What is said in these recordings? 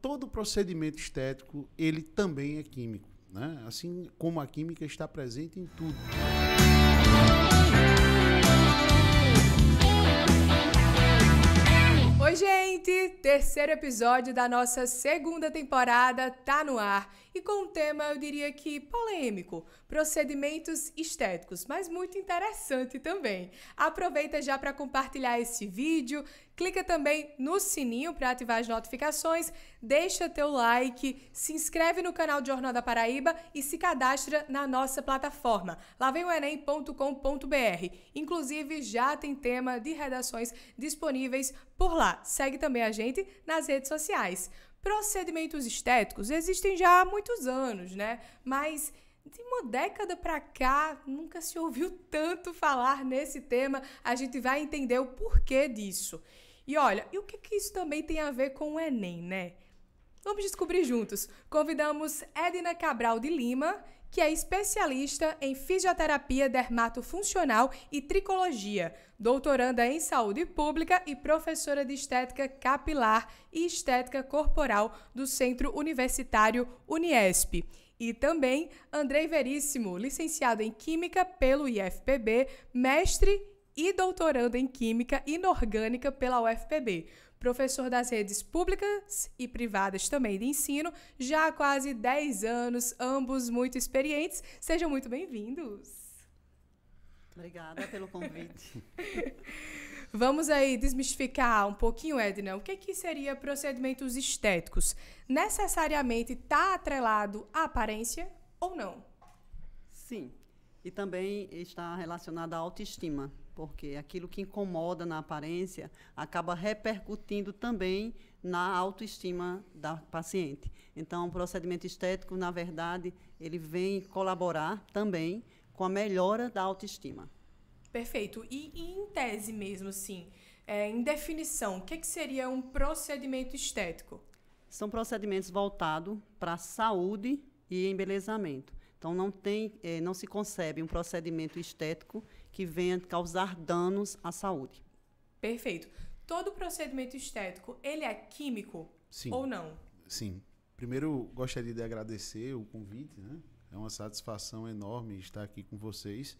todo procedimento estético, ele também é químico, né? Assim como a química está presente em tudo. Oi, gente! Terceiro episódio da nossa segunda temporada tá no ar e com um tema eu diria que polêmico: procedimentos estéticos, mas muito interessante também. Aproveita já para compartilhar esse vídeo, Clica também no sininho para ativar as notificações, deixa teu like, se inscreve no canal de Jornal da Paraíba e se cadastra na nossa plataforma. Lá vem o enem.com.br. Inclusive já tem tema de redações disponíveis por lá. Segue também a gente nas redes sociais. Procedimentos estéticos existem já há muitos anos, né? Mas de uma década para cá, nunca se ouviu tanto falar nesse tema. A gente vai entender o porquê disso. E olha, e o que, que isso também tem a ver com o Enem, né? Vamos descobrir juntos. Convidamos Edna Cabral de Lima, que é especialista em fisioterapia dermatofuncional e tricologia, doutoranda em saúde pública e professora de estética capilar e estética corporal do Centro Universitário Uniesp. E também Andrei Veríssimo, licenciado em Química pelo IFPB, mestre e doutorando em Química Inorgânica pela UFPB. Professor das redes públicas e privadas também de ensino, já há quase 10 anos, ambos muito experientes. Sejam muito bem-vindos. Obrigada pelo convite. Vamos aí desmistificar um pouquinho, Edna, o que, que seria procedimentos estéticos? Necessariamente está atrelado à aparência ou não? Sim, e também está relacionado à autoestima porque aquilo que incomoda na aparência acaba repercutindo também na autoestima da paciente. Então, o procedimento estético, na verdade, ele vem colaborar também com a melhora da autoestima. Perfeito. E, e em tese mesmo, sim. é, em definição, o que, é que seria um procedimento estético? São procedimentos voltados para a saúde e embelezamento. Então, não, tem, eh, não se concebe um procedimento estético que venha causar danos à saúde. Perfeito. Todo procedimento estético, ele é químico Sim. ou não? Sim. Primeiro, gostaria de agradecer o convite. Né? É uma satisfação enorme estar aqui com vocês.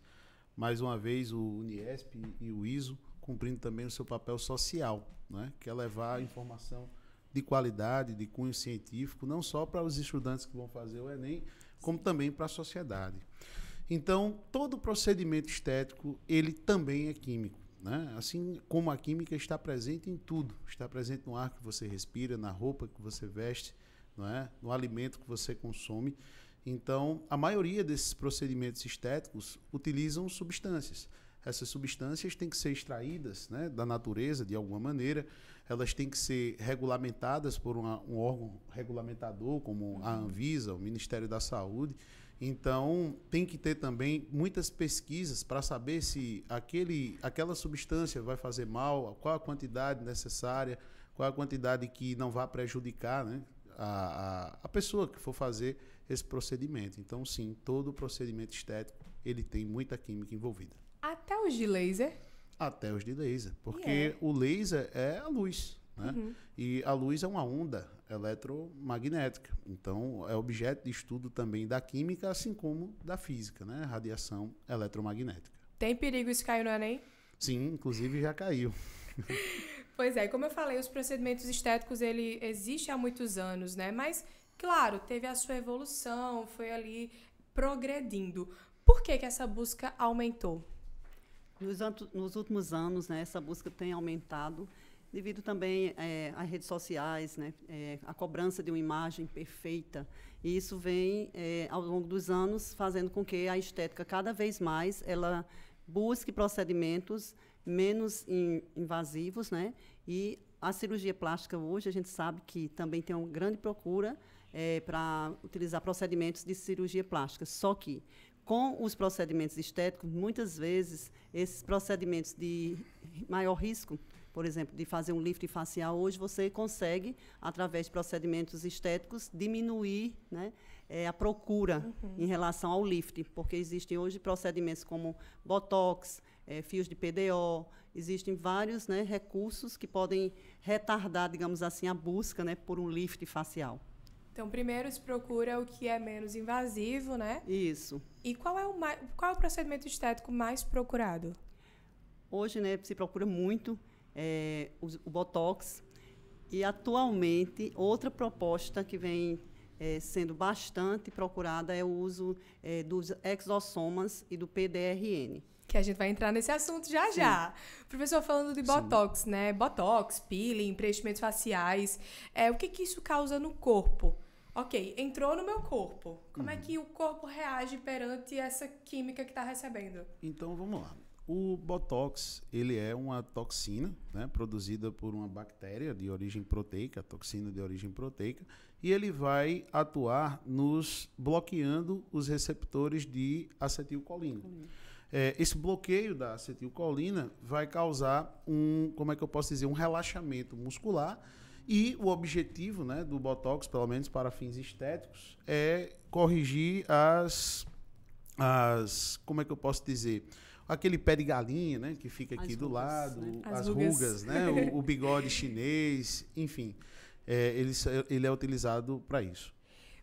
Mais uma vez, o Uniesp e o ISO cumprindo também o seu papel social, né? que é levar informação de qualidade, de cunho científico, não só para os estudantes que vão fazer o Enem, como também para a sociedade. Então, todo procedimento estético, ele também é químico. Né? Assim como a química está presente em tudo, está presente no ar que você respira, na roupa que você veste, não é? no alimento que você consome. Então, a maioria desses procedimentos estéticos utilizam substâncias. Essas substâncias têm que ser extraídas né, da natureza de alguma maneira elas têm que ser regulamentadas por uma, um órgão regulamentador, como a uhum. Anvisa, o Ministério da Saúde. Então, tem que ter também muitas pesquisas para saber se aquele, aquela substância vai fazer mal, qual a quantidade necessária, qual a quantidade que não vai prejudicar né, a, a, a pessoa que for fazer esse procedimento. Então, sim, todo procedimento estético ele tem muita química envolvida. Até os de laser? até os de laser, porque yeah. É. o laser é a luz. Né? Uhum. E a luz é uma onda eletromagnética. Então, é objeto de estudo também da química, assim como da física, né? Radiação eletromagnética. Tem perigo isso cair no Enem? Sim, inclusive já caiu. pois é, como eu falei, os procedimentos estéticos ele existe há muitos anos, né? Mas, claro, teve a sua evolução, foi ali progredindo. Por que, que essa busca aumentou? Nos, últimos anos, né, essa busca tem aumentado devido também é, às redes sociais, né, é, a cobrança de uma imagem perfeita. E isso vem, é, ao longo dos anos, fazendo com que a estética, cada vez mais, ela busque procedimentos menos in, invasivos, né? E a cirurgia plástica hoje, a gente sabe que também tem uma grande procura é, para utilizar procedimentos de cirurgia plástica. Só que com os procedimentos estéticos, muitas vezes esses procedimentos de maior risco, por exemplo, de fazer um lift facial, hoje você consegue, através de procedimentos estéticos, diminuir né, é, a procura uhum. em relação ao lift, porque existem hoje procedimentos como botox, é, fios de PDO, existem vários né, recursos que podem retardar, digamos assim, a busca né, por um lift facial. Então, primeiro se procura o que é menos invasivo, né? Isso. E qual é o, mais, qual é o procedimento estético mais procurado? Hoje, né, se procura muito é, o, o Botox. E, atualmente, outra proposta que vem é, sendo bastante procurada é o uso é, dos exossomas e do PDRN. Que a gente vai entrar nesse assunto já Sim. já. Professor, falando de Botox, Sim. né? Botox, peeling, preenchimentos faciais. É, o que, que isso causa no corpo? ok, entrou no meu corpo. Como é uhum. é que o corpo reage perante essa química que está recebendo? Então vamos lá. O botox ele é uma toxina né, produzida por uma bactéria de origem proteica, toxina de origem proteica, e ele vai atuar nos bloqueando os receptores de acetilcolina. Uhum. É, esse bloqueio da acetilcolina vai causar um, como é que eu posso dizer, um relaxamento muscular e o objetivo né, do Botox, pelo menos para fins estéticos, é corrigir as. as como é que eu posso dizer? Aquele pé de galinha, né? Que fica aqui as do rugas, lado, né? as, as, rugas, rugas né? o, o, bigode chinês, enfim. É, ele, ele é utilizado para isso.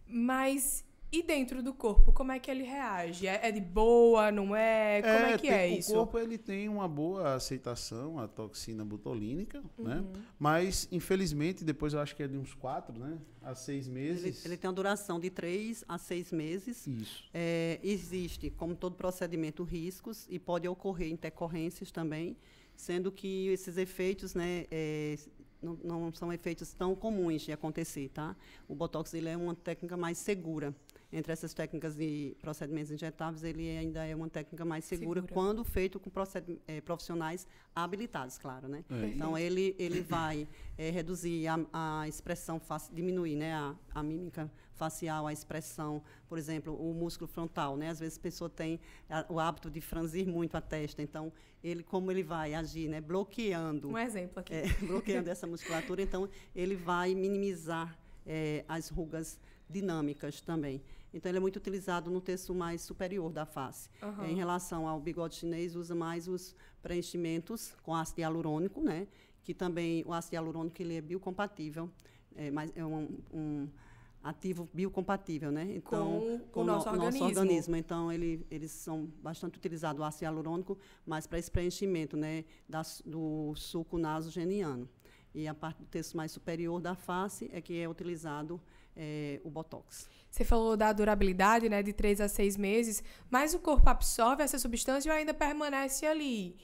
Mas e dentro do corpo, como é que ele reage? É, é, de boa, não é? Como é, é que tem, é isso? O corpo ele tem uma boa aceitação à toxina botulínica, né? uhum. né? Mas, infelizmente, depois eu acho que é de uns quatro, né? A seis meses. Ele, ele tem uma duração de três a seis meses. Isso. É, existe, como todo procedimento, riscos e pode ocorrer intercorrências também, sendo que esses efeitos, né? É, não, não, são efeitos tão comuns de acontecer, tá? O Botox ele é uma técnica mais segura entre essas técnicas de procedimentos injetáveis, ele ainda é uma técnica mais segura, segura. quando feito com é, profissionais habilitados, claro, né? É. Então, ele, ele vai é, reduzir a, a expressão, diminuir né, a, a mímica facial, a expressão, por exemplo, o músculo frontal, né? Às vezes a pessoa tem a, o hábito de franzir muito a testa, então, ele, como ele vai agir, né? Bloqueando... Um exemplo aqui. É, bloqueando essa musculatura, então, ele vai minimizar eh, as rugas dinâmicas também. Então, ele é muito utilizado no terço mais superior da face. Uhum. Em relação ao bigode chinês, usa mais os preenchimentos com ácido hialurônico, né? Que também, o ácido hialurônico, ele é biocompatível. É, mas é um, um ativo biocompatível, né? Então, com, com o nosso, no, organismo. nosso, organismo. Então, ele, eles são bastante utilizados, o ácido hialurônico, mas para esse preenchimento né, da, do suco nasogeniano. E a parte do texto mais superior da face é que é utilizado é, o Botox. Você falou da durabilidade, né, de 3 a 6 meses, mas o corpo absorve essa substância ou ainda permanece ali?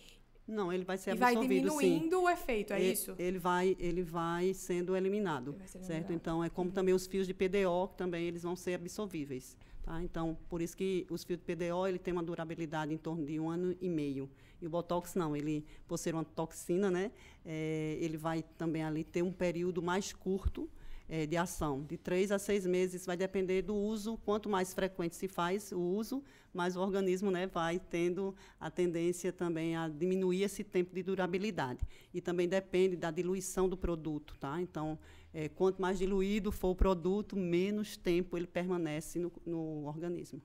Não, ele vai ser e absorvido, vai diminuindo sim. o efeito, é ele, isso? Ele vai, ele vai sendo eliminado, vai certo? Então, é como uhum. também os fios de PDO, que também eles vão ser absorvíveis. Tá? Então, por isso que os fios de PDO ele tem uma durabilidade em torno de um ano e meio. E o Botox não, ele, por ser uma toxina, né, é, ele vai também ali ter um período mais curto, é, de ação, de três a seis meses, vai depender do uso. Quanto mais frequente se faz o uso, mais o organismo né, vai tendo a tendência também a diminuir esse tempo de durabilidade. E também depende da diluição do produto. Tá? Então, é, quanto mais diluído for o produto, menos tempo ele permanece no, no organismo.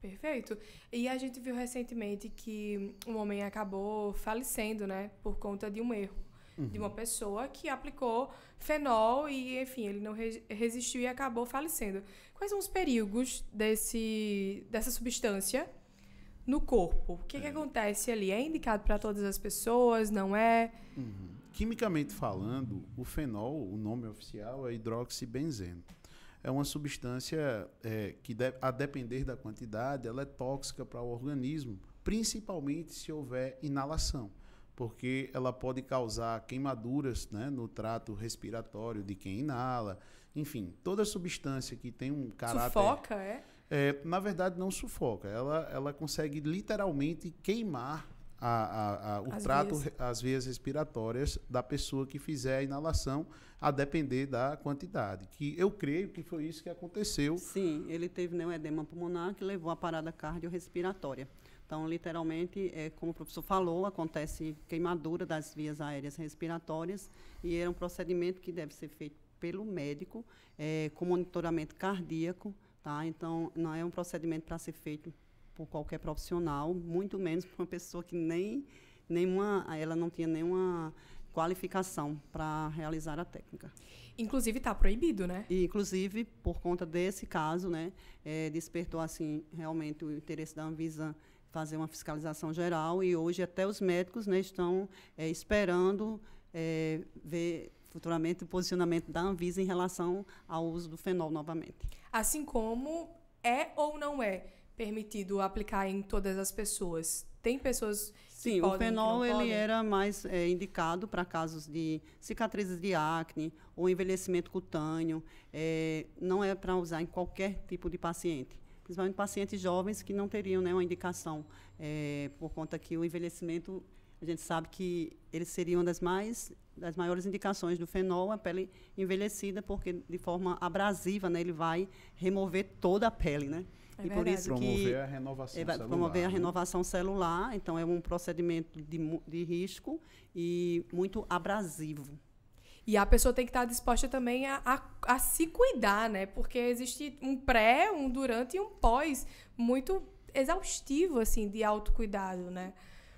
Perfeito. E a gente viu recentemente que um homem acabou falecendo, né, por conta de um erro uhum. de uma uhum. pessoa que aplicou fenol e, enfim, ele não re resistiu e acabou falecendo. Quais são os perigos desse, dessa substância no corpo? O que, é. que acontece ali? É indicado para todas as pessoas? Não é? Uhum. Quimicamente falando, o fenol, o nome oficial é hidroxibenzeno é uma substância é, que, a depender da quantidade, ela é tóxica para o organismo, principalmente se houver inalação porque ela pode causar queimaduras né, no trato respiratório de quem inala. Enfim, toda substância que tem um caráter. Sufoca, é? é na verdade, não sufoca. Ela, ela consegue literalmente queimar a, a, a, o as trato, vias. as vias respiratórias da pessoa que fizer a inalação, a depender da quantidade. Que eu creio que foi isso que aconteceu. Sim, ele teve né, um edema pulmonar que levou à parada cardiorrespiratória. Então, literalmente, é, como o professor falou, acontece queimadura das vias aéreas respiratórias e é um procedimento que deve ser feito pelo médico, é, com monitoramento cardíaco, tá? Então, não é um procedimento para ser feito por qualquer profissional, muito menos por uma pessoa que nem nenhuma, ela não tinha nenhuma qualificação para realizar a técnica. Inclusive está proibido, né? E, inclusive por conta desse caso, né, é, despertou assim realmente o interesse da Anvisa fazer uma fiscalização geral e hoje até os médicos né, estão é, esperando é, ver futuramente o posicionamento da Anvisa em relação ao uso do fenol novamente. Assim como é ou não é permitido aplicar em todas as pessoas? Tem pessoas Sim, podem, o fenol ele era mais é, indicado para casos de cicatrizes de acne ou envelhecimento cutâneo. É, não é para usar em qualquer tipo de paciente principalmente pacientes jovens que não teriam né, uma indicação, é, por conta que o envelhecimento, a gente sabe que ele seria uma das, mais, das maiores indicações do fenol, a pele envelhecida, porque de forma abrasiva né, ele vai remover toda a pele, né? É e por isso promover que a renovação é, celular, promover a né? renovação né? celular, então é um procedimento de, de risco e muito abrasivo. E a pessoa tem que estar disposta também a, a, a se cuidar, né? Porque existe um pré, um durante e um pós muito exaustivo, assim, de autocuidado, né?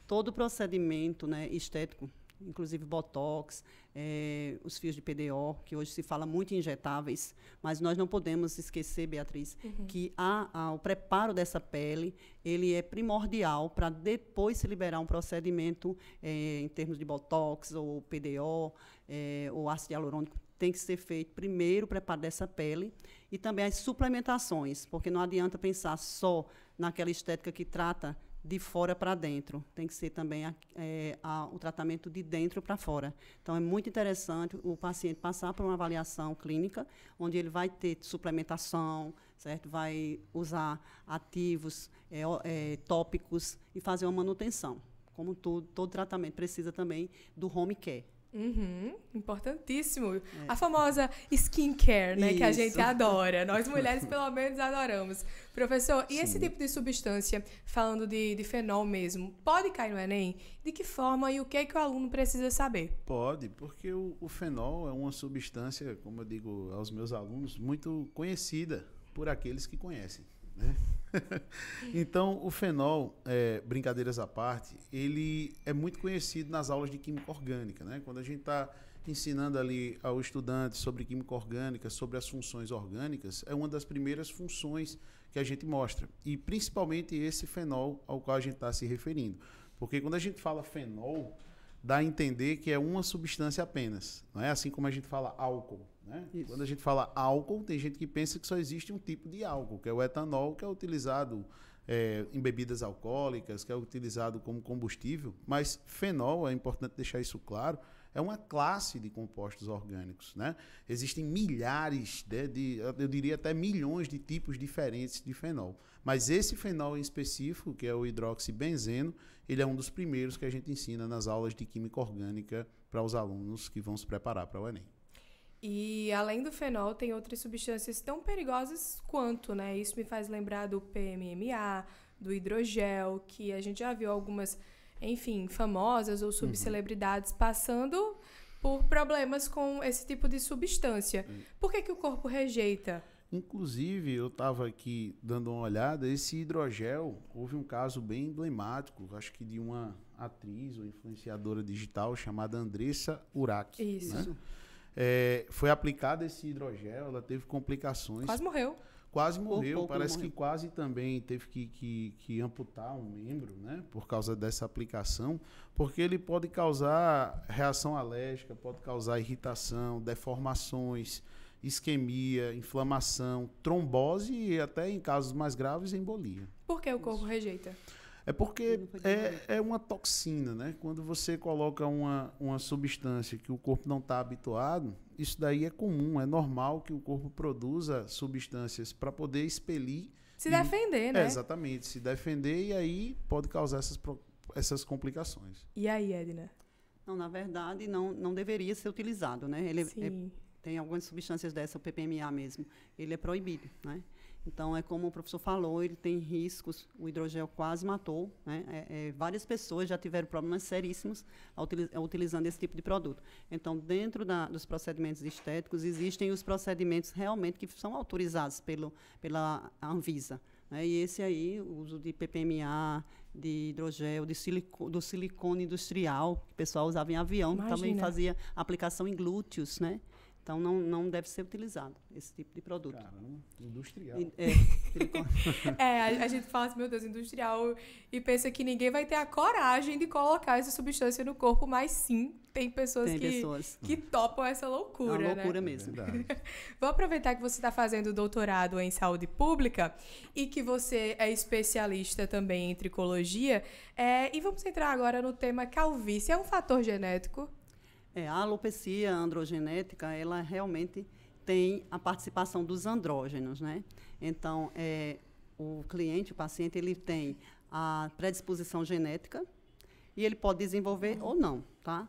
Todo procedimento né, estético inclusive botox, é, os fios de PDO, que hoje se fala muito injetáveis, mas nós não podemos esquecer, Beatriz, uhum. que a, a, o preparo dessa pele ele é primordial para depois se liberar um procedimento é, em termos de botox ou PDO é, ou ácido hialurônico tem que ser feito primeiro o preparo dessa pele e também as suplementações, porque não adianta pensar só naquela estética que trata de fora para dentro. Tem que ser também a, é, a, o tratamento de dentro para fora. Então, é muito interessante o paciente passar por uma avaliação clínica, onde ele vai ter suplementação, certo? vai usar ativos é, é, tópicos e fazer uma manutenção. Como todo, todo tratamento precisa também do home care. Uhum, importantíssimo. É. A famosa skincare, né? Isso. Que a gente adora. Nós mulheres, pelo menos, adoramos. Professor, e esse tipo de substância, falando de, de fenol mesmo, pode cair no Enem? De que forma e o que é que o aluno precisa saber? Pode, porque o, o fenol é uma substância, como eu digo aos meus alunos, muito conhecida por aqueles que conhecem, né? então, o fenol, é, brincadeiras à parte, ele é muito conhecido nas aulas de química orgânica, né? Quando a gente está ensinando ali ao estudante sobre química orgânica, sobre as funções orgânicas, é uma das primeiras funções que a gente mostra. E principalmente esse fenol ao qual a gente está se referindo. Porque quando a gente fala fenol, dá a entender que é uma substância apenas, não é? Assim como a gente fala álcool, né? Quando a gente fala álcool, tem gente que pensa que só existe um tipo de álcool, que é o etanol, que é utilizado é, em bebidas alcoólicas, que é utilizado como combustível. Mas fenol, é importante deixar isso claro, é uma classe de compostos orgânicos. Né? Existem milhares, de, né, de, eu diria até milhões de tipos diferentes de fenol. Mas esse fenol em específico, que é o hidroxibenzeno, ele é um dos primeiros que a gente ensina nas aulas de química orgânica para os alunos que vão se preparar para o Enem. E além do fenol, tem outras substâncias tão perigosas quanto, né? Isso me faz lembrar do PMMA, do hidrogel, que a gente já viu algumas, enfim, famosas ou uhum. subcelebridades uhum. passando por problemas com esse tipo de substância. Uhum. Por que, que o corpo rejeita? Inclusive, eu estava aqui dando uma olhada, esse hidrogel, houve um caso bem emblemático, acho que de uma atriz ou influenciadora digital chamada Andressa Uraki. Né? Isso. Né? É, foi aplicado esse hidrogel, ela teve complicações. Quase morreu. Quase morreu, parece morreu. que quase também teve que, que, que, amputar um membro, né? Por causa dessa aplicação, porque ele pode causar reação alérgica, pode causar irritação, deformações, isquemia, inflamação, trombose e até em casos mais graves, embolia. Por que o corpo Isso. rejeita? É porque é, é uma toxina, né? Quando você coloca uma, uma substância que o corpo não está habituado, isso daí é comum, é normal que o corpo produza substâncias para poder expelir. Se e, defender, né? É, exatamente, se defender e aí pode causar essas, essas complicações. E aí, Edna? Não, na verdade, não, não deveria ser utilizado, né? Ele é Sim. É, tem algumas substâncias dessa, o PPMA mesmo, ele é proibido, né? Então, é como o professor falou, ele tem riscos. O hidrogel quase matou. Né? É, é, várias pessoas já tiveram problemas seríssimos ao, é, utilizando esse tipo de produto. Então, dentro da, dos procedimentos estéticos, existem os procedimentos realmente que são autorizados pelo, pela Anvisa. Né? E esse aí, o uso de PPMA, de hidrogel, de silico, do silicone industrial, que o pessoal usava em avião, que também fazia aplicação em glúteos, né? Então, não, não deve ser utilizado esse tipo de produto. Caramba, industrial. É, é a, gente fala assim, meu Deus, industrial, e pensa que ninguém vai ter a coragem de colocar essa substância no corpo, mas sim, tem pessoas, tem que, pessoas. que topam essa loucura. É uma né? loucura né? mesmo. É Vou aproveitar que você está fazendo doutorado em saúde pública e que você é especialista também em tricologia. É, e vamos entrar agora no tema calvície. É um fator genético? É, a alopecia androgenética, ela realmente tem a participação dos andrógenos, né? Então, é, o cliente, o paciente, ele tem a predisposição genética e ele pode desenvolver ou não, tá?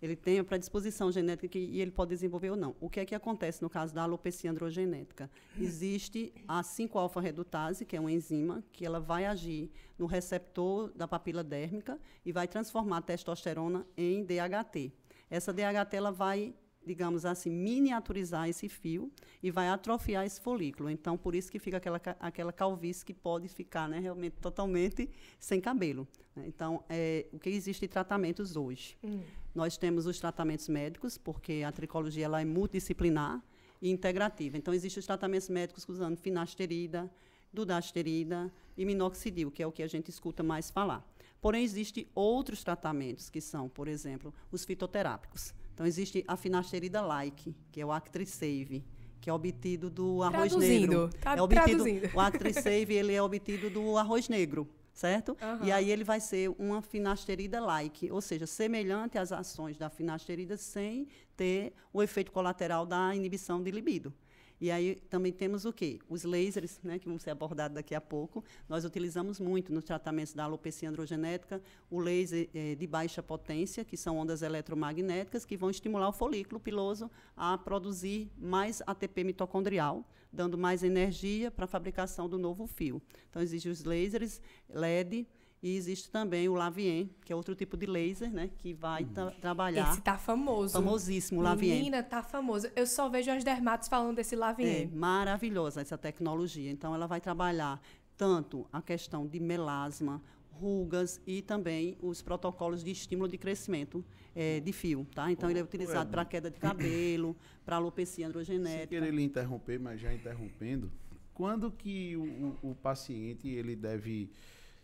Ele tem a predisposição genética que, e ele pode desenvolver ou não. O que é que acontece no caso da alopecia androgenética? Existe a 5-alfa-redutase, que é uma enzima, que ela vai agir no receptor da papila dérmica e vai transformar a testosterona em DHT, essa DHT ela vai, digamos assim, miniaturizar esse fio e vai atrofiar esse folículo. Então, por isso que fica aquela, aquela calvície que pode ficar né, realmente totalmente sem cabelo. Né. Então, é, o que existe tratamentos hoje? Hum. Nós temos os tratamentos médicos, porque a tricologia ela é multidisciplinar e integrativa. Então, existem os tratamentos médicos usando finasterida, dudasterida e minoxidil, que é o que a gente escuta mais falar. Porém, existem outros tratamentos que são, por exemplo, os fitoterápicos. Então, existe a finasterida like, que é o Actrisave, que é obtido do arroz traduzindo, negro. É tá, é obtido, traduzindo. O Actrisave ele é obtido do arroz negro certo? Uhum. E aí ele vai ser uma finasterida like, ou seja, semelhante às ações da finasterida sem ter o efeito colateral da inibição de libido. E aí também temos o quê? Os lasers, né, que vão ser abordados daqui a pouco. Nós utilizamos muito nos tratamentos da alopecia androgenética o laser eh, de baixa potência, que são ondas eletromagnéticas, que vão estimular o folículo piloso a produzir mais ATP mitocondrial, dando mais energia para a fabricação do novo fio. Então, existem os lasers LED, e existe também o Lavien, que é outro tipo de laser, né? Que vai tra trabalhar. Esse tá famoso. Famosíssimo, o Lavien. Menina, tá famoso. Eu só vejo as dermatos falando desse Lavien. É maravilhosa essa tecnologia. Então, ela vai trabalhar tanto a questão de melasma, rugas e também os protocolos de estímulo de crescimento é, de fio, tá? Então, ele é utilizado para queda de cabelo, para alopecia androgenética. Sem querer lhe interromper, mas já interrompendo, quando que o, o, o paciente, ele deve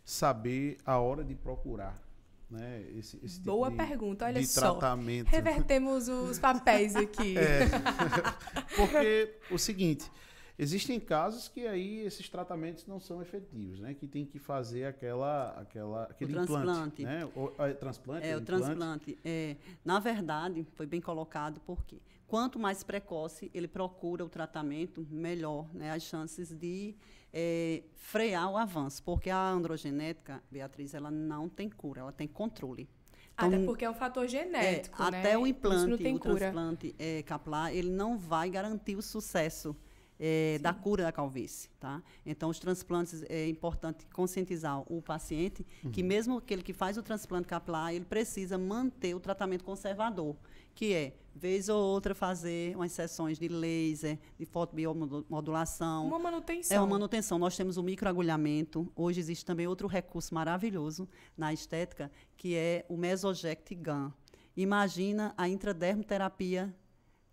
saber a hora de procurar. Né? Esse, esse tipo Boa tipo de, pergunta, olha só. Tratamento. Revertemos os papéis aqui. é, porque o seguinte, existem casos que aí esses tratamentos não são efetivos, né? Que tem que fazer aquela, aquela, aquele o transplante. Implante, né? O, é, transplante? É, o transplante. É, na verdade, foi bem colocado porque quanto mais precoce ele procura o tratamento, melhor né? as chances de é, frear o avanço, porque a androgenética, Beatriz, ela não tem cura, ela tem controle. Então, até porque é um fator genético, é, né? Até o implante, o transplante é, capilar, ele não vai garantir o sucesso é, da cura da calvície, tá? Então, os transplantes, é importante conscientizar o paciente uhum. que mesmo aquele que faz o transplante capilar, ele precisa manter o tratamento conservador, que é vez ou outra fazer umas sessões de laser, de fotobiomodulação. Uma manutenção. É uma manutenção. Nós temos o microagulhamento. Hoje existe também outro recurso maravilhoso na estética, que é o Mesoject gun. Imagina a intradermoterapia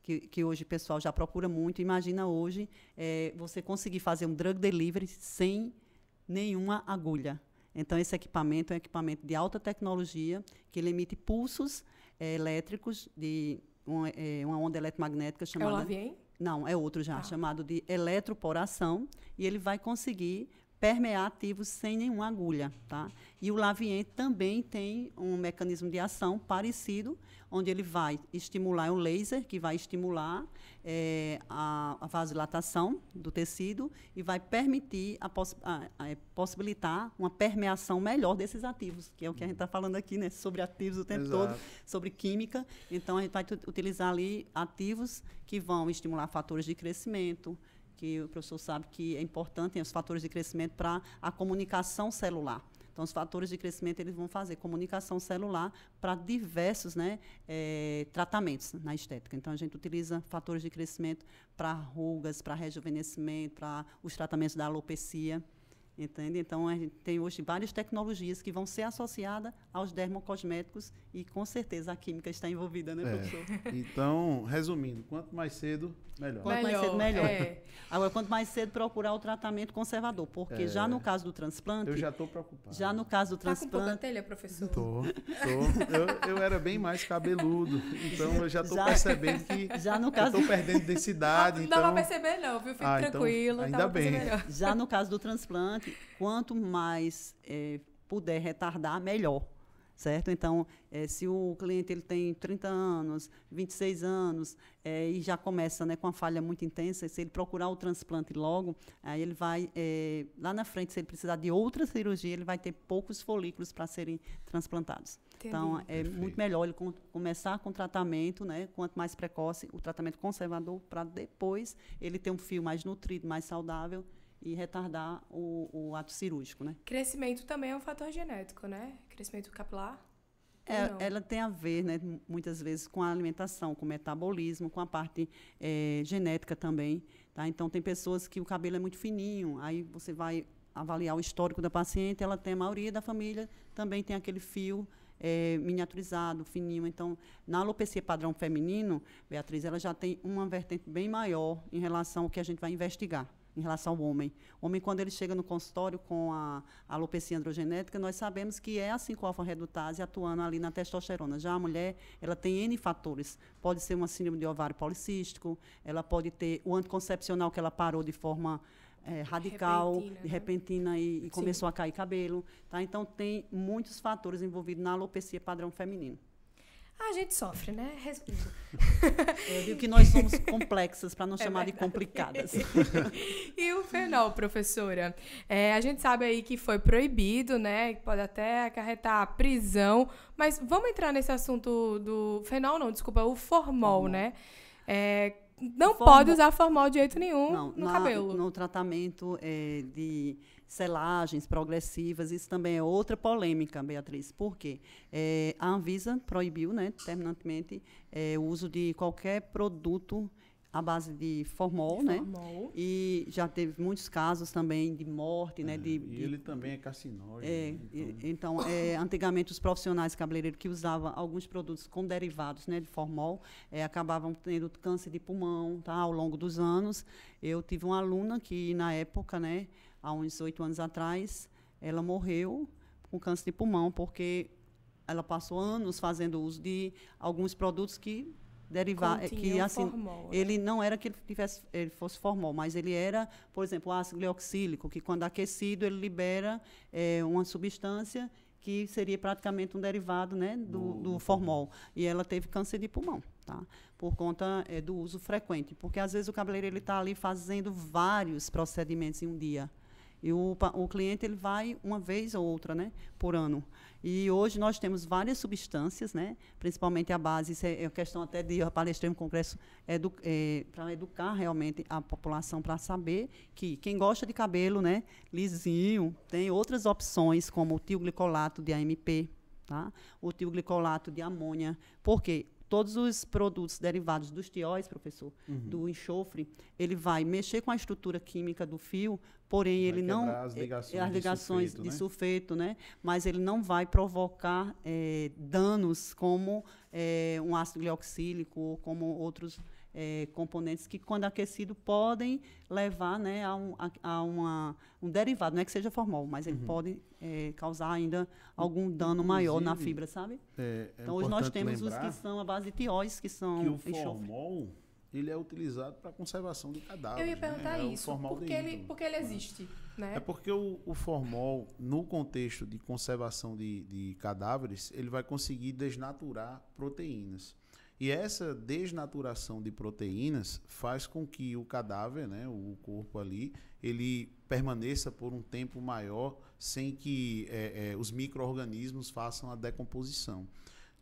que, que, hoje o pessoal já procura muito. Imagina hoje é, você conseguir fazer um drug delivery sem nenhuma agulha. Então, esse equipamento é um equipamento de alta tecnologia que ele emite pulsos é, elétricos de uma, é, uma onda eletromagnética é chamada. É o Lavien? Não, é outro já, ah. chamado de eletroporação, e ele vai conseguir permear ativos sem nenhuma agulha, tá? E o Lavien também tem um mecanismo de ação parecido, onde ele vai estimular o é um laser que vai estimular é, a, a, vasodilatação do tecido e vai permitir a, poss a, a, eh, possibilitar uma permeação melhor desses ativos, que é o que a gente está falando aqui, né? Sobre ativos o tempo Exato. todo, sobre química. Então a gente vai utilizar ali ativos que vão estimular fatores de crescimento, que o professor sabe que é importante os fatores de crescimento para a comunicação celular. Então, os fatores de crescimento eles vão fazer comunicação celular para diversos né, é, tratamentos na estética. Então, a gente utiliza fatores de crescimento para rugas, para rejuvenescimento, para os tratamentos da alopecia entende? Então, a gente tem hoje várias tecnologias que vão ser associadas aos dermocosméticos e, com certeza, a química está envolvida, né, é. professor? É. Então, resumindo, quanto mais cedo, melhor. Quanto melhor, mais cedo, melhor. É. é. Agora, quanto mais cedo, procurar o tratamento conservador, porque é. já no caso do transplante... Eu já estou preocupado. Já no caso do tá transplante... Está com pouca professor? Estou, eu, eu, era bem mais cabeludo, então eu já estou percebendo que já no caso... estou perdendo densidade, não, ah, então... Não dá para então- perceber não, viu? Fique ah, então tranquilo. Então, ainda tá bem. Já no caso do transplante, que quanto mais é, puder retardar, melhor. Certo? Então, é, se o cliente ele tem 30 anos, 26 anos, é, e já começa né, com uma falha muito intensa, se ele procurar o transplante logo, aí ele vai, é, lá na frente, se ele precisar de outra cirurgia, ele vai ter poucos folículos para serem transplantados. Entendi. Então, é Perfeito. muito melhor ele com, começar com tratamento, né? Quanto mais precoce, o tratamento conservador, para depois ele ter um fio mais nutrido, mais saudável e retardar o, o ato cirúrgico, né? Crescimento também é um fator genético, né? Crescimento capilar. É, ela tem a ver, né, muitas vezes, com a alimentação, com o metabolismo, com a parte é, genética também. Tá? Então, tem pessoas que o cabelo é muito fininho, aí você vai avaliar o histórico da paciente, ela tem a maioria da família, também tem aquele fio é, miniaturizado, fininho. Então, na alopecia padrão feminino, Beatriz, ela já tem uma vertente bem maior em relação ao que a gente vai investigar em relação ao homem. O homem, quando ele chega no consultório com a alopecia androgenética, nós sabemos que é assim a 5-alfa-redutase atuando ali na testosterona. Já a mulher, ela tem N fatores. Pode ser uma síndrome de ovário policístico, ela pode ter o anticoncepcional que ela parou de forma é, radical, repentina, né? repentina né? e, e começou a cair cabelo. Tá? Então, tem muitos fatores envolvidos na alopecia padrão feminino. Ah, a gente sofre, né? Res... Eu digo que nós somos complexas, para não é chamar verdade. de complicadas. e o fenol, professora? É, a gente sabe aí que foi proibido, né? Pode até acarretar a prisão. Mas vamos entrar nesse assunto do fenol, não, desculpa, o formol, formol. né? É, não pode usar formal de jeito nenhum não, no na, cabelo. No tratamento é, de selagens progressivas, isso também é outra polêmica, Beatriz, porque é, a Anvisa proibiu né, terminantemente é, o uso de qualquer produto à base de formol, né? Formol. E já teve muitos casos também de morte, né? é, né? De, e ele também é carcinógeno. É, né? então, né? então é, antigamente os profissionais cabeleireiros que usavam alguns produtos com derivados, né, de formol, é, acabavam tendo câncer de pulmão, tá? Ao longo dos anos, eu tive uma aluna que na época, né, há uns oito anos atrás, ela morreu com câncer de pulmão porque ela passou anos fazendo uso de alguns produtos que derivado é que assim formol, né? ele não era que ele tivesse ele fosse formol, mas ele era, por exemplo, o ácido glioxílico, que quando aquecido ele libera é, uma substância que seria praticamente um derivado né, do, do formol. E ela teve câncer de pulmão, tá? Por conta é, do uso frequente. Porque às vezes o cabeleireiro está ali fazendo vários procedimentos em um dia. E o, o cliente ele vai uma vez ou outra, né, por ano. E hoje nós temos várias substâncias, né, principalmente a base, isso é, é questão até de eu palestrei no congresso edu, é, para educar realmente a população para saber que quem gosta de cabelo, né, lisinho, tem outras opções como o tioglicolato de AMP, tá? O tioglicolato de amônia, por quê todos os produtos derivados dos tióis, professor, uhum. do enxofre, ele vai mexer com a estrutura química do fio, porém vai ele não as é, ligações, as ligações de, sulfeto, de né? sulfeto, né? Mas ele não vai provocar é, danos como é, um ácido glioxílico ou como outros é, componentes que, quando aquecido, podem levar né, a, um, a, a uma, um derivado, não é que seja formal, mas uhum. ele pode é, causar ainda algum dano maior Inclusive, na fibra, sabe? É, é, então, hoje nós temos os que são a base de tióis, que são que o formol, ele é utilizado para conservação de cadáveres. Eu ia perguntar né? É isso, porque ele, porque ele existe. Né? É porque o, o, formol, no contexto de conservação de, de cadáveres, ele vai conseguir desnaturar proteínas. E essa desnaturação de proteínas faz com que o cadáver, né, o corpo ali, ele permaneça por um tempo maior sem que é, é, os micro-organismos façam a decomposição.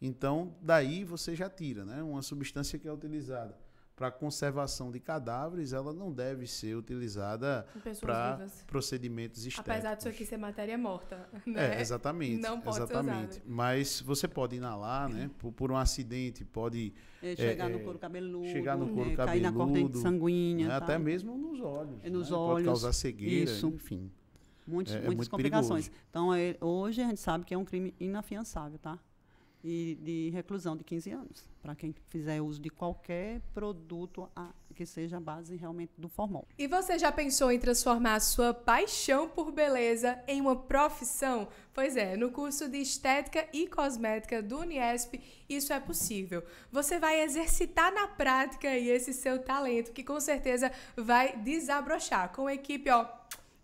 Então, daí você já tira né, uma substância que é utilizada para conservação de cadáveres, ela não deve ser utilizada para procedimentos estéticos. Apesar disso aqui ser matéria morta, é, né? É, exatamente. Não pode exatamente. ser Mas você pode inalar, né? Por, por um acidente, pode... É, é chegar é, no couro cabeludo. Chegar no né? couro né? cabeludo. Cair na corrente sanguínea. Né? Até tá? mesmo nos olhos. É, né? nos né? olhos. Pode causar cegueira, isso. enfim. Muitos, muitas complicações. Perigoso. Então, hoje a gente sabe que é um crime inafiançável, tá? e de reclusão de 15 anos, para quem fizer uso de qualquer produto a, que seja a base realmente do formol. E você já pensou em transformar a sua paixão por beleza em uma profissão? Pois é, no curso de Estética e Cosmética do Uniesp, isso é possível. Você vai exercitar na prática esse seu talento, que com certeza vai desabrochar com a equipe, ó,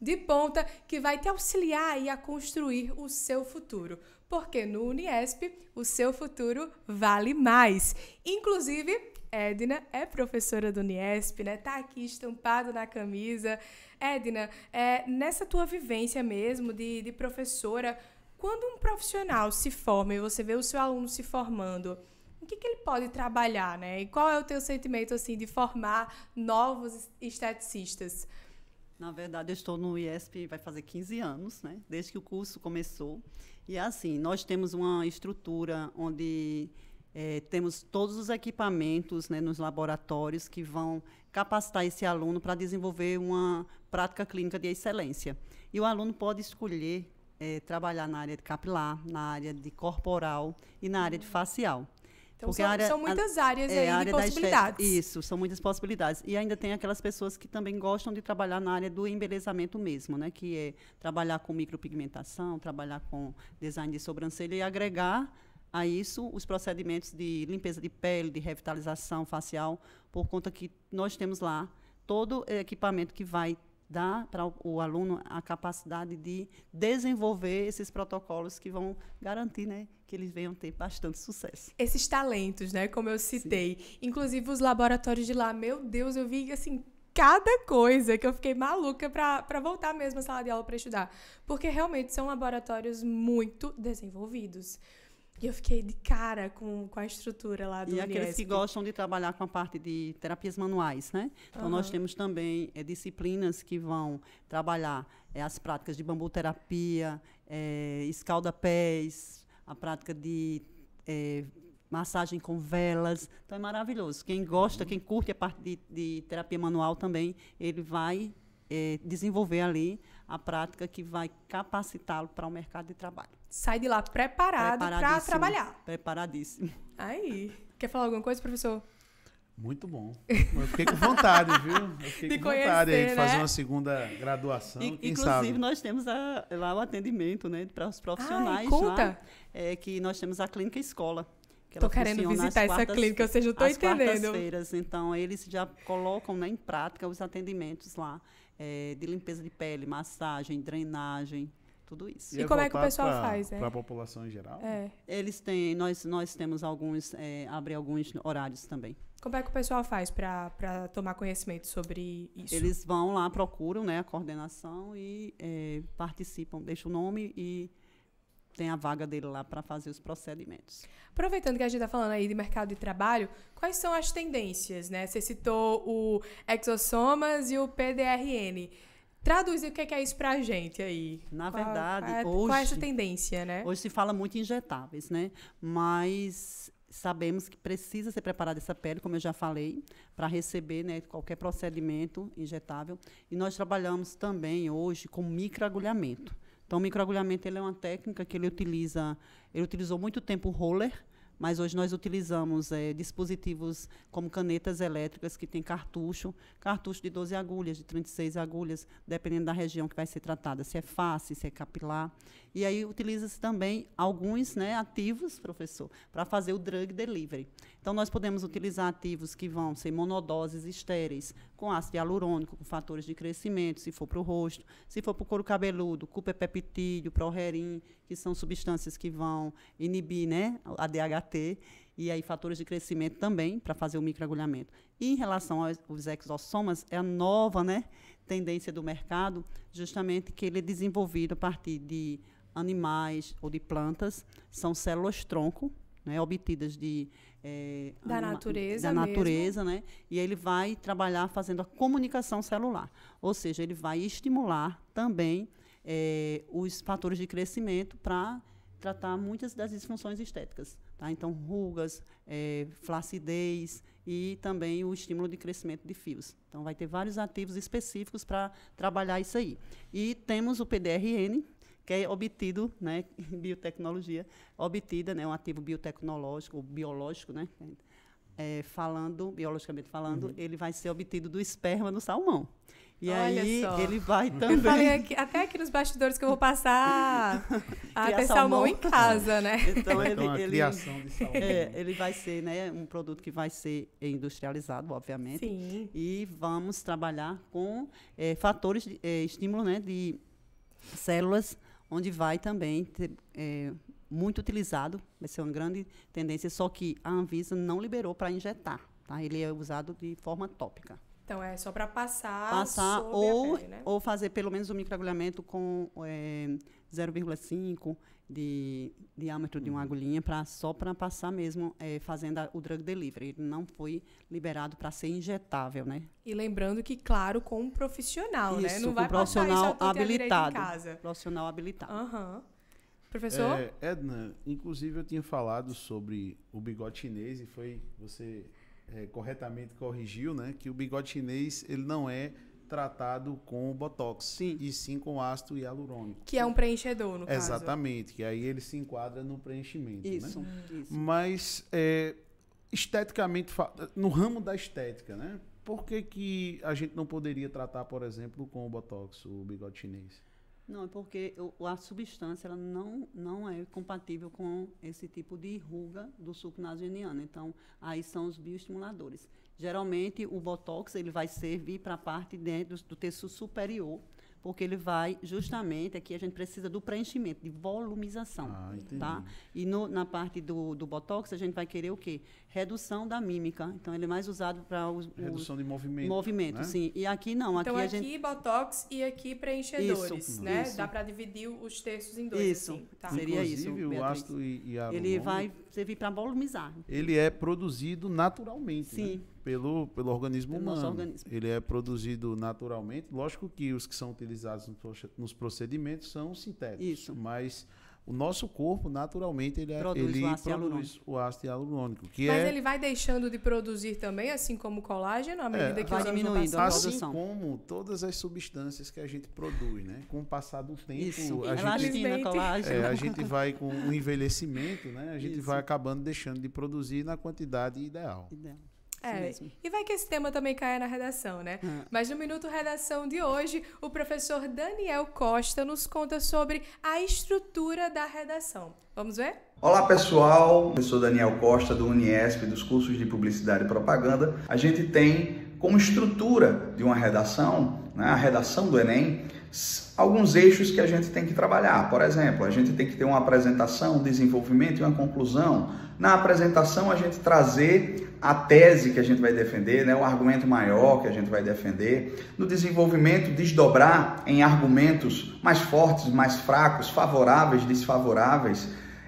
de ponta que vai te auxiliar aí a construir o seu futuro porque no Uniesp o seu futuro vale mais. Inclusive, Edna é professora do Uniesp, né? Tá aqui estampado na camisa. Edna, é, nessa tua vivência mesmo de, de professora, quando um profissional se forma e você vê o seu aluno se formando, o que, que ele pode trabalhar, né? E qual é o teu sentimento, assim, de formar novos esteticistas? Na verdade, eu estou no IESP vai fazer 15 anos, né? Desde que o curso começou. E é assim, nós temos uma estrutura onde é, temos todos os equipamentos né, nos laboratórios que vão capacitar esse aluno para desenvolver uma prática clínica de excelência. E o aluno pode escolher é, trabalhar na área de capilar, na área de corporal e na área de uhum. facial. Então são, área, são, muitas áreas é, aí área de possibilidades. Isso, são muitas possibilidades. E ainda tem aquelas pessoas que também gostam de trabalhar na área do embelezamento mesmo, né? Que é trabalhar com micropigmentação, trabalhar com design de sobrancelha e agregar a isso os procedimentos de limpeza de pele, de revitalização facial, por conta que nós temos lá todo equipamento que vai dá para o aluno a capacidade de desenvolver esses protocolos que vão garantir né, que eles venham ter bastante sucesso. Esses talentos, né, como eu citei. Sim. Inclusive os laboratórios de lá, meu Deus, eu vi assim cada coisa que eu fiquei maluca para voltar mesmo à sala de aula para estudar. Porque realmente são laboratórios muito desenvolvidos. E eu fiquei de cara com, com a estrutura lá do E Uniesp. aqueles que gostam de trabalhar com a parte de terapias manuais, né? Então, uhum. nós temos também é, disciplinas que vão trabalhar é, as práticas de bambuterapia, é, escalda-pés, a prática de é, massagem com velas. Então, é maravilhoso. Quem gosta, uhum. quem curte a parte de, de terapia manual também, ele vai é, desenvolver ali a prática que vai capacitá-lo para o mercado de trabalho. Sai de lá preparado para trabalhar. Preparadíssimo. Aí. Quer falar alguma coisa, professor? Muito bom. Eu fiquei com vontade, viu? Eu fiquei de com conhecer, vontade aí, de fazer né? uma segunda graduação. E, inclusive, sabe? nós temos a, lá o atendimento né, para os profissionais. Ai, conta. Lá, é, que nós temos a clínica escola. Que querendo visitar essa clínica, ou seja, eu tô entendendo. quartas-feiras. Então, eles já colocam né, em prática os atendimentos lá é, de limpeza de pele, massagem, drenagem, tudo isso. E, e é como é que o pessoal pra, faz, né? Para a população em geral? É. Eles têm, nós, nós temos alguns, é, abre alguns horários também. Como é que o pessoal faz para tomar conhecimento sobre isso? Eles vão lá, procuram né, a coordenação e é, participam, deixam o nome e tem a vaga dele lá para fazer os procedimentos. Aproveitando que a gente está falando aí de mercado de trabalho, quais são as tendências, né? Você citou o exossomas e o PDRN. Traduz o que é, é isso para a gente aí. Na qual, verdade, é, hoje... Qual é essa tendência, né? Hoje se fala muito em injetáveis, né? Mas sabemos que precisa ser preparada essa pele, como eu já falei, para receber né, qualquer procedimento injetável. E nós trabalhamos também hoje com microagulhamento. Então, o microagulhamento ele é uma técnica que ele utiliza, ele utilizou muito tempo o roller, mas hoje nós utilizamos é, dispositivos como canetas elétricas que tem cartucho, cartucho de 12 agulhas, de 36 agulhas, dependendo da região que vai ser tratada, se é face, se é capilar. E aí utiliza-se também alguns né, ativos, professor, para fazer o drug delivery. Então, nós podemos utilizar ativos que vão ser monodoses estéreis, com ácido hialurônico, com fatores de crescimento, se for para o rosto, se for para o couro cabeludo, cupepeptídeo, proherin, que são substâncias que vão inibir né, a DHT, e aí fatores de crescimento também, para fazer o microagulhamento. E em relação aos exossomas, é a nova né, tendência do mercado, justamente que ele é desenvolvido a partir de animais ou de plantas, são células-tronco, né, obtidas de é, da anima, natureza, da natureza, mesmo. né? E ele vai trabalhar fazendo a comunicação celular, ou seja, ele vai estimular também é, os fatores de crescimento para tratar muitas das disfunções estéticas, tá? Então rugas, é, flacidez e também o estímulo de crescimento de fios. Então vai ter vários ativos específicos para trabalhar isso aí. E temos o PDRN, que é obtido, né, biotecnologia, obtida, né, um ativo biotecnológico, biológico, né, é, falando, biologicamente falando, uhum. ele vai ser obtido do esperma no salmão. E Olha aí só. ele vai também. Eu falei aqui, até aqui nos bastidores que eu vou passar a ter salmão, salmão em casa, né? Então, é ele, então ele, é, ele vai ser né, um produto que vai ser industrializado, obviamente. Sim. E vamos trabalhar com é, fatores de é, estímulo né, de células onde vai também ter, é, muito utilizado, vai ser uma grande tendência, só que a Anvisa não liberou para injetar, tá? Ele é usado de forma tópica. Então é só para passar, passar ou pele, né? ou fazer pelo menos o um microagulhamento com é, 0,5 de diâmetro de uma uhum. agulhinha para só para passar mesmo é, fazendo a, o drug delivery. Ele não foi liberado para ser injetável, né? E lembrando que claro com um profissional, né? isso, né? Não vai profissional passar isso habilitado. Em casa. Profissional habilitado. Uhum. Professor? É, Edna, inclusive eu tinha falado sobre o bigode chinês e foi você é, corretamente corrigiu, né? Que o bigode chinês ele não é tratado com botox. Sim. E sim com ácido hialurônico. Que é um preenchedor, no Exatamente, caso. Exatamente, que aí ele se enquadra no preenchimento. Né? Isso, né? isso. Mas, é, esteticamente, no ramo da estética, né? Por que, que a gente não poderia tratar, por exemplo, com o botox, o bigode chinês? Não, é porque a substância ela não, não é compatível com esse tipo de ruga do suco nasogeniano. Então, aí são os bioestimuladores. Geralmente, o Botox ele vai servir para a parte dentro do, do tecido superior porque ele vai justamente aqui a gente precisa do preenchimento, de volumização, ah, tá? E no, na parte do, do botox a gente vai querer o quê? Redução da mímica. Então ele é mais usado para os redução de movimento. Movimento, né? sim. E aqui não, então, aqui, a gente botox e aqui preenchedores, isso, né? Isso. Dá para dividir os terços em dois. Isso, assim, tá? Seria Inclusive, isso. Beatriz. O ácido e, e a ele vai servir para volumizar. Ele é produzido naturalmente né? Sim. Né? Pelo, pelo organismo pelo humano. Organismo. Ele é produzido naturalmente. Lógico que os que são utilizados nos procedimentos são sintéticos, Isso. mas o nosso corpo, naturalmente, ele é- produz, ele o, ácido produz o ácido hialurônico. Que Mas é... ele vai deixando de produzir também, assim como o colágeno, à é, medida é, que vai diminuindo a assim produção. Assim como todas as substâncias que a gente produz, né? Com o passar do tempo, Isso. A, é gente, colágeno. É, a gente vai com o envelhecimento, né? A gente Isso. vai acabando deixando de produzir na quantidade ideal. Ideal. É, mesmo. e vai que esse tema também caia na redação, né? Ah. Mas no Minuto Redação de hoje, o professor Daniel Costa nos conta sobre a estrutura da redação. Vamos ver? Olá pessoal, eu sou Daniel Costa do Uniesp, dos cursos de Publicidade e Propaganda. A gente tem como estrutura de uma redação, né, a redação do Enem, alguns eixos que a gente tem que trabalhar. Por exemplo, a gente tem que ter uma apresentação, um desenvolvimento e uma conclusão na apresentação a gente trazer a tese que a gente vai defender, né, o argumento maior que a gente vai defender, no desenvolvimento desdobrar em argumentos mais fortes, mais fracos, favoráveis, desfavoráveis.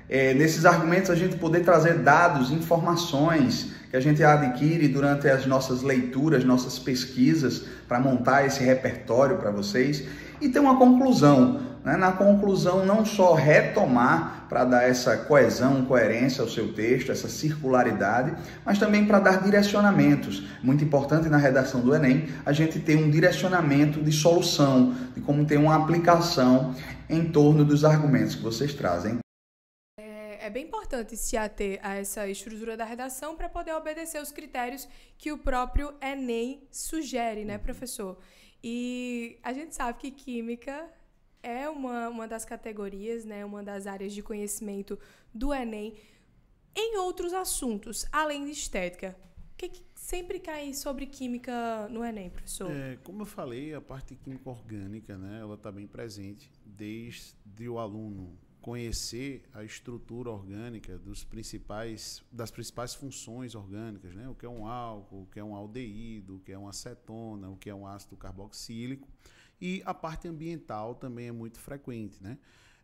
É, nesses argumentos a gente poder trazer dados, informações que a gente adquire durante as nossas leituras, nossas pesquisas, para montar esse repertório para vocês e ter uma conclusão né, na conclusão não só retomar para dar essa coesão, coerência ao seu texto, essa circularidade, mas também para dar direcionamentos. Muito importante na redação do Enem a gente ter um direcionamento de solução, de como ter uma aplicação em torno dos argumentos que vocês trazem é, é bem importante se ater a essa estrutura da redação para poder obedecer os critérios que o próprio Enem sugere, né, uhum. professor? E a gente sabe que química é uma, uma das categorias, né, uma das áreas de conhecimento do Enem em outros assuntos, além de estética. O que, que sempre cai sobre química no Enem, professor? É, como eu falei, a parte química orgânica, né, ela está bem presente desde o aluno conhecer a estrutura orgânica dos principais, das principais funções orgânicas, né? o que é um álcool, o que é um aldeído, o que é uma acetona, o que é um ácido carboxílico. E a parte ambiental também é muito frequente. Né?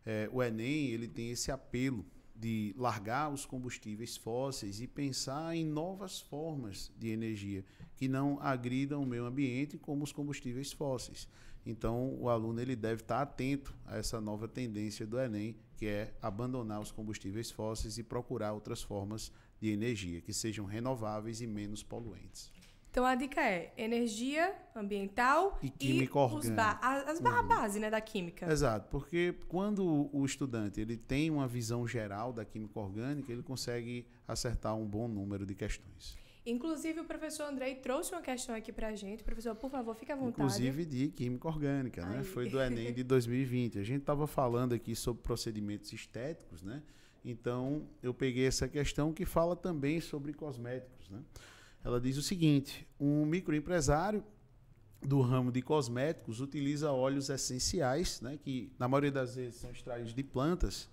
É, o Enem ele tem esse apelo de largar os combustíveis fósseis e pensar em novas formas de energia que não agridam o meio ambiente, como os combustíveis fósseis. Então, o aluno ele deve estar atento a essa nova tendência do Enem, que é abandonar os combustíveis fósseis e procurar outras formas de energia que sejam renováveis e menos poluentes. Então a dica é energia ambiental e química e orgânica. Ba as uhum. barras base, né, da química. Exato, porque quando o estudante ele tem uma visão geral da química orgânica, ele consegue acertar um bom número de questões. Inclusive, o professor Andrei trouxe uma questão aqui para a gente. Professor, por favor, fique à vontade. Inclusive de química orgânica, né? Aí. né? Foi do Enem de 2020. A gente estava falando aqui sobre procedimentos estéticos, né? Então, eu peguei essa questão que fala também sobre cosméticos, né? Ela diz o seguinte: um microempresário do ramo de cosméticos utiliza óleos essenciais, né, que na maioria das vezes são extraídos de plantas,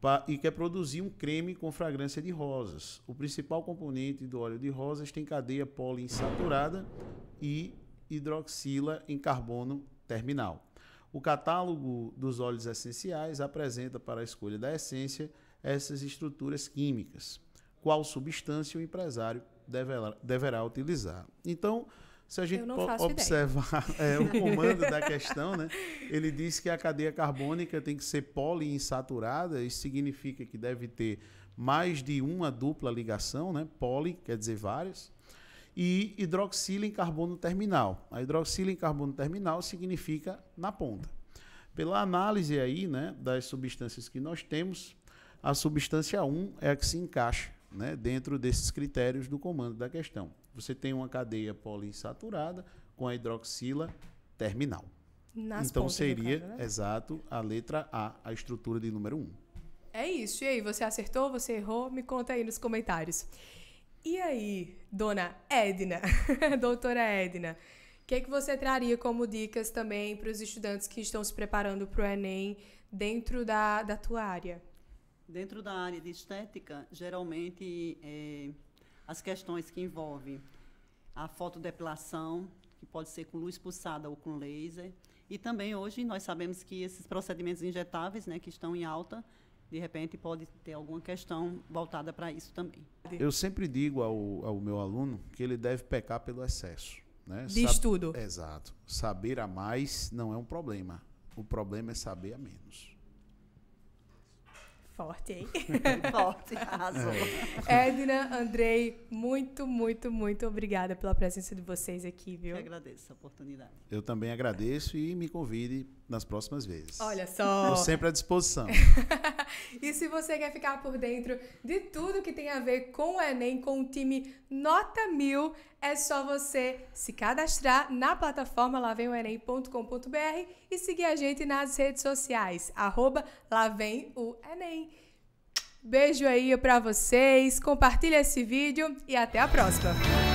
pra, e quer produzir um creme com fragrância de rosas. O principal componente do óleo de rosas tem cadeia poliinsaturada e hidroxila em carbono terminal. O catálogo dos óleos essenciais apresenta para a escolha da essência essas estruturas químicas, qual substância o empresário deverá, deverá utilizar. Então, se a gente observar é, o comando da questão, né, ele diz que a cadeia carbônica tem que ser poliinsaturada, isso significa que deve ter mais de uma dupla ligação, né, poli, quer dizer várias, e hidroxila em carbono terminal. A hidroxila em carbono terminal significa na ponta. Pela análise aí, né, das substâncias que nós temos, a substância 1 é a que se encaixa né, dentro desses critérios do comando da questão você tem uma cadeia poliinsaturada com a hidroxila terminal. Nas então seria, caso, né? exato, a letra A, a estrutura de número 1. É isso. E aí, você acertou, você errou? Me conta aí nos comentários. E aí, dona Edna, doutora Edna, o que, é que você traria como dicas também para os estudantes que estão se preparando para o Enem dentro da, da tua área? Dentro da área de estética, geralmente é as questões que envolvem a fotodepilação, que pode ser com luz pulsada ou com laser. E também hoje nós sabemos que esses procedimentos injetáveis, né, que estão em alta, de repente pode ter alguma questão voltada para isso também. Eu sempre digo ao, ao meu aluno que ele deve pecar pelo excesso. Né? De Sab... estudo. Exato. Saber a mais não é um problema. O problema é saber a menos. Forte, hein? Forte, arrasou. É. Edna, Andrei, muito, muito, muito obrigada pela presença de vocês aqui, viu? Eu agradeço a oportunidade. Eu também agradeço e me convide nas próximas vezes. Olha só. Estou sempre à disposição. e se você quer ficar por dentro de tudo que tem a ver com o Enem, com o time Nota Mil, é só você se cadastrar na plataforma lavemoenem.com.br e seguir a gente nas redes sociais, arroba Lá Vem o Enem. Beijo aí para vocês, compartilha esse vídeo e até a próxima.